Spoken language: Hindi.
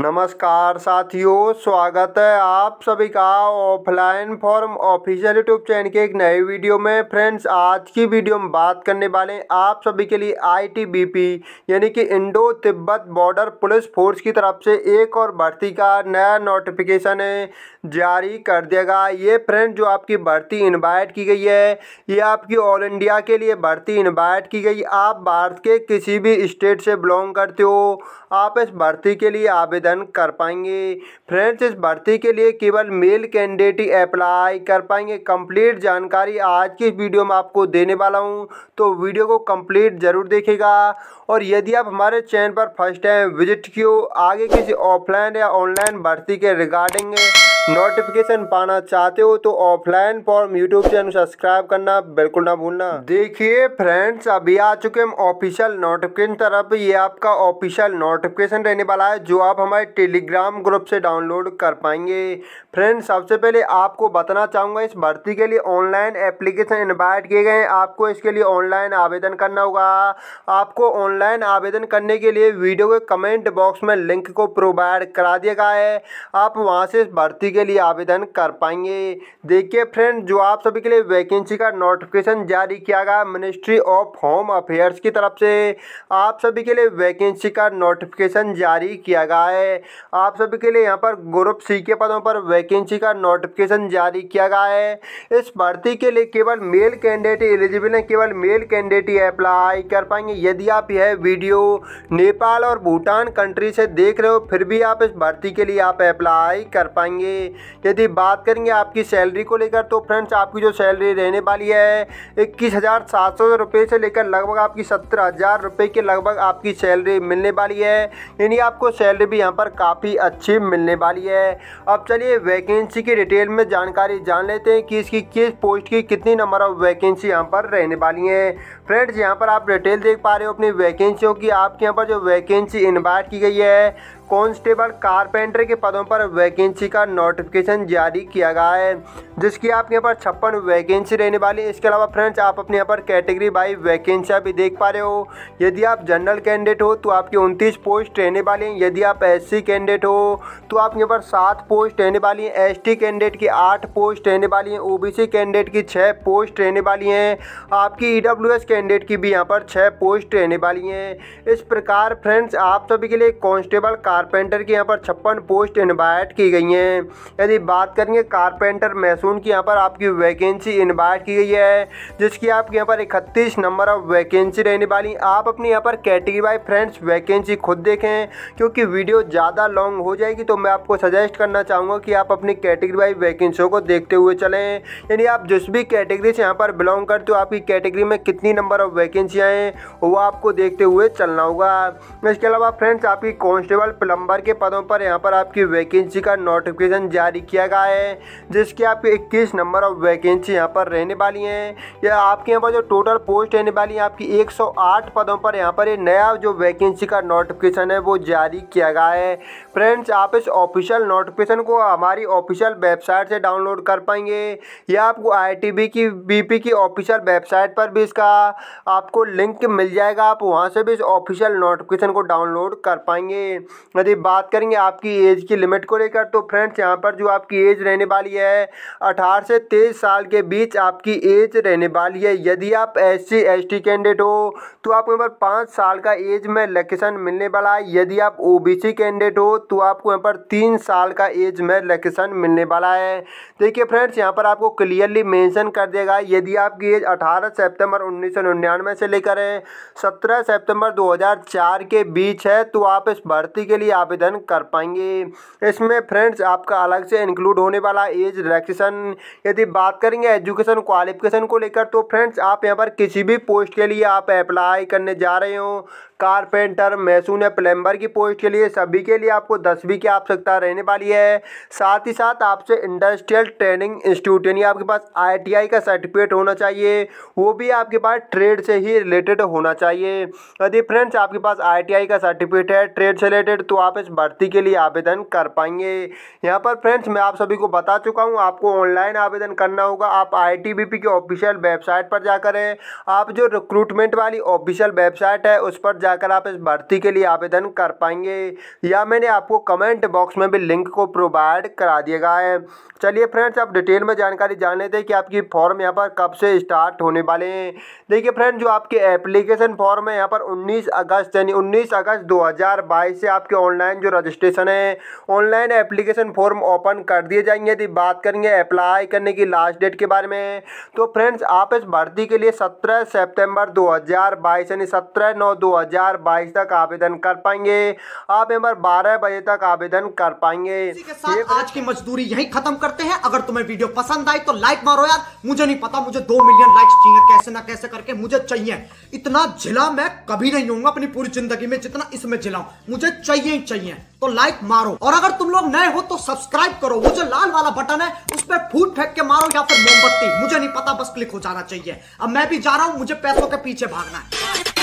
नमस्कार साथियों स्वागत है आप सभी का offline form official YouTube channel के एक नए वीडियो में फ्रेंड्स आज की वीडियो में बात करने वाले हैं आप सभी के लिए आईटीबीपी यानी कि Indo Tibet border police force की तरफ से एक और भर्ती का नया नोटिफिकेशन है जारी कर देगा ये फ्रेंड जो आपकी भर्ती इन्वाइट की गई है ये आपकी ऑल इंडिया के लिए भर्ती इन्वाइट की गई आप भारत के किसी भी स्टेट से बिलोंग करते हो आप इस भर्ती के लिए आवेदन आवेदन कर पाएंगे फ्रेंड्स इस भर्ती के लिए केवल मेल कैंडिडेट ही अप्लाई कर पाएंगे कंप्लीट जानकारी आज की वीडियो में आपको देने वाला हूँ तो वीडियो को कंप्लीट ज़रूर देखेगा और यदि आप हमारे चैनल पर फर्स्ट टाइम विजिट किए आगे किसी ऑफलाइन या ऑनलाइन भर्ती के रिगार्डिंग नोटिफिकेशन पाना चाहते हो तो offline form YouTube channel subscribe करना बिल्कुल ना भूलना देखिए फ्रेंड्स अभी आ चुके हम ऑफिशियल नोटिफिकेशन तरफ ये आपका ऑफिशियल नोटिफिकेशन रहने वाला है जो आप हमारे टेलीग्राम ग्रुप से डाउनलोड कर पाएंगे फ्रेंड्स सबसे पहले आपको बताना चाहूँगा इस भर्ती के लिए ऑनलाइन एप्लीकेशन इन्वाइट किए गए हैं आपको इसके लिए ऑनलाइन आवेदन करना होगा आपको ऑनलाइन आवेदन करने के लिए वीडियो के कमेंट बॉक्स में लिंक को प्रोवाइड करा दिया गया है आप वहाँ से भर्ती के लिए आवेदन कर पाएंगे देखिए फ्रेंड जो आप सभी के लिए वैकेंसी का नोटिफिकेशन जारी किया गया मिनिस्ट्री ऑफ होम अफेयर्स की तरफ से आप सभी के लिए वैकेंसी का नोटिफिकेशन जारी किया गया है आप सभी के लिए यहाँ पर ग्रुप सी के पदों पर वैकेंसी का नोटिफिकेशन जारी किया गया है इस भर्ती के लिए केवल मेल कैंडिडेट एलिजिबल है केवल मेल कैंडिडेट ही अप्लाई कर पाएंगे यदि आप यह वीडियो नेपाल और भूटान कंट्री से देख रहे हो फिर भी आप इस भर्ती के लिए आप अप्लाई कर पाएंगे यदि बात करेंगे आपकी सैलरी को लेकर तो फ्रेंड्स आपकी जो सैलरी रहने वाली है इक्कीस हज़ार सात सौ रुपये से लेकर लगभग आपकी सत्तर हज़ार रुपये के लगभग आपकी सैलरी मिलने वाली है यानी आपको सैलरी भी यहाँ पर काफ़ी अच्छी मिलने वाली है अब चलिए वैकेंसी की डिटेल में जानकारी जान लेते हैं कि इसकी किस पोस्ट की कितनी नंबर ऑफ वैकेंसी यहाँ पर रहने वाली है फ्रेंड्स यहाँ पर आप डिटेल देख पा रहे हो अपनी वैकेंसियों की आपके यहाँ पर जो वैकेंसी इन्वाइट की गई है कांस्टेबल कारपेंटर के पदों पर वैकेंसी का नोटिफिकेशन जारी किया गया है जिसकी आपके यहाँ पर छप्पन वैकेंसी रहने वाली है इसके अलावा फ्रेंड्स आप अपने यहाँ पर कैटेगरी बाई वैकेंसियाँ भी देख पा रहे हो यदि आप जनरल कैंडिडेट हो तो आपकी उनतीस पोस्ट रहने वाली हैं यदि आप एस कैंडिडेट हो तो आपके यहाँ पर सात पोस्ट रहने वाली हैं एस कैंडिडेट की आठ पोस्ट रहने वाली हैं ओ कैंडिडेट की छः पोस्ट रहने वाली हैं आपकी ई कैंडिडेट की भी यहाँ पर छः पोस्ट रहने वाली हैं इस प्रकार फ्रेंड्स आप सभी के लिए कॉन्स्टेबल कार कारपेंटर की यहाँ पर छप्पन पोस्ट इन्वाइट की गई हैं यदि बात करेंगे कारपेंटर मैसून की यहाँ पर आपकी वैकेंसी इन्वाइट की गई है जिसकी आपके यहाँ पर इकतीस नंबर ऑफ वैकेंसी रहने वाली आप अपनी यहाँ पर कैटेगरी बाई फ्रेंड्स वैकेंसी खुद देखें क्योंकि वीडियो ज़्यादा लॉन्ग हो जाएगी तो मैं आपको सजेस्ट करना चाहूँगा कि आप अपनी कैटेगरी बाई वैकेंसियों को देखते हुए चलें यानी आप जिस भी कैटेगरी से यहाँ पर बिलोंग करते हो आपकी कैटेगरी में कितनी नंबर ऑफ वैकेंसियाँ हैं वो आपको देखते हुए चलना होगा इसके अलावा फ्रेंड्स आपकी कॉन्स्टेबल प्लम्बर के पदों पर यहाँ पर आपकी वैकेंसी का नोटिफिकेशन जारी किया गया है जिसकी आपकी इक्कीस नंबर ऑफ वैकेंसी यहाँ पर रहने वाली हैं या आपके यहाँ पर जो टोटल पोस्ट रहने वाली है आपकी एक पदों पर यहाँ पर ये नया जो वैकेंसी का नोटिफिकेशन है वो जारी किया गया है फ्रेंड्स आप इस ऑफिशियल नोटिफिकेशन को हमारी ऑफिशियल वेबसाइट से डाउनलोड कर पाएंगे या आपको आई की बी की ऑफिशियल वेबसाइट पर भी इसका आपको लिंक मिल जाएगा आप वहाँ से भी इस ऑफिशियल नोटिफिकेशन को डाउनलोड कर पाएंगे मतलब यदि बात करेंगे आपकी एज की लिमिट को लेकर तो फ्रेंड्स यहाँ पर जो आपकी एज रहने वाली है अठारह से तेईस साल के बीच आपकी एज रहने वाली है यदि आप S C S T candidate हो तो आपको यहाँ पर पाँच साल का एज में लकेशन मिलने वाला है यदि आप ओ बी सी कैंडिडेट हो तो आपको यहाँ पर तीन साल का एज में लकेशन मिलने वाला है देखिए फ्रेंड्स यहाँ पर आपको क्लियरली मेंशन कर देगा यदि आपकी एज अठारह सेप्टेम्बर उन्नीस से लेकर दो हजार चार के बीच है तो आप इस भर्ती के लिए लिए आवेदन कर पाएंगे इसमें फ्रेंड्स आपका अलग से इंक्लूड होने वाला एज रिलेक्सेशन यदि बात करेंगे एजुकेशन क्वालिफिकेशन को लेकर तो फ्रेंड्स आप यहाँ पर किसी भी पोस्ट के लिए आप अप्लाई करने जा रहे हो कारपेंटर मैसून या प्लम्बर की पोस्ट के लिए सभी के लिए आपको दसवीं की आवश्यकता रहने वाली है साथ ही साथ आपसे इंडस्ट्रियल ट्रेनिंग इंस्टीट्यूट यानी आपके पास आई का सर्टिफिकेट होना चाहिए वो भी आपके पास ट्रेड से ही रिलेटेड होना चाहिए यदि फ्रेंड्स आपके पास आई का सर्टिफिकेट है ट्रेड से रिलेटेड तो आप इस भर्ती के लिए आवेदन कर पाएंगे यहाँ पर फ्रेंड्स मैं आप सभी को बता चुका हूँ आपको ऑनलाइन आवेदन करना होगा आप आई के ऑफिशियल वेबसाइट पर जाकर आप जो रिक्रूटमेंट वाली ऑफिशियल वेबसाइट है उस पर जाकर आप इस भर्ती के लिए आवेदन कर पाएंगे या मैंने आपको कमेंट बॉक्स में भी लिंक को प्रोवाइड करा दिएगा है चलिए फ्रेंड्स आप डिटेल में जानकारी जान लेते हैं कि आपकी फॉर्म यहाँ पर कब से स्टार्ट होने वाले हैं देखिए फ्रेंड जो आपके एप्लीकेशन फॉर्म है यहाँ पर उन्नीस अगस्त यानी उन्नीस अगस्त दो से आपके ऑनलाइन जो रजिस्ट्रेशन है ऑनलाइन एप्लीकेशन फॉर्म ओपन कर दिए जाएंगे यदि बात करेंगे अप्लाई करने की लास्ट डेट के बारे में तो फ्रेंड्स आप इस भर्ती के लिए सत्रह सेप्टेम्बर दो यानी सत्रह नौ दो 2022 तक आवेदन कर पाएंगे आप मेम्बर बारह बजे तक आवेदन कर पाएंगे के साथ आज की मजदूरी यही खत्म करते हैं अगर तुम्हें वीडियो पसंद आई तो लाइक मारो यार मुझे नहीं पता मुझे दो मिलियन लाइक चाहिए कैसे ना कैसे करके मुझे चाहिए इतना झिला मैं कभी नहीं हूँ अपनी पूरी जिंदगी में जितना इसमें झिला मुझे चाहिए ही चाहिए तो लाइक मारो और अगर तुम लोग नए हो तो सब्सक्राइब करो वो जो लाल वाला बटन है उस पर फूट फेंक के मारो या फिर मोमबत्ती मुझे नहीं पता बस क्लिक हो जाना चाहिए अब मैं भी जा रहा हूं मुझे पैसों के पीछे भागना है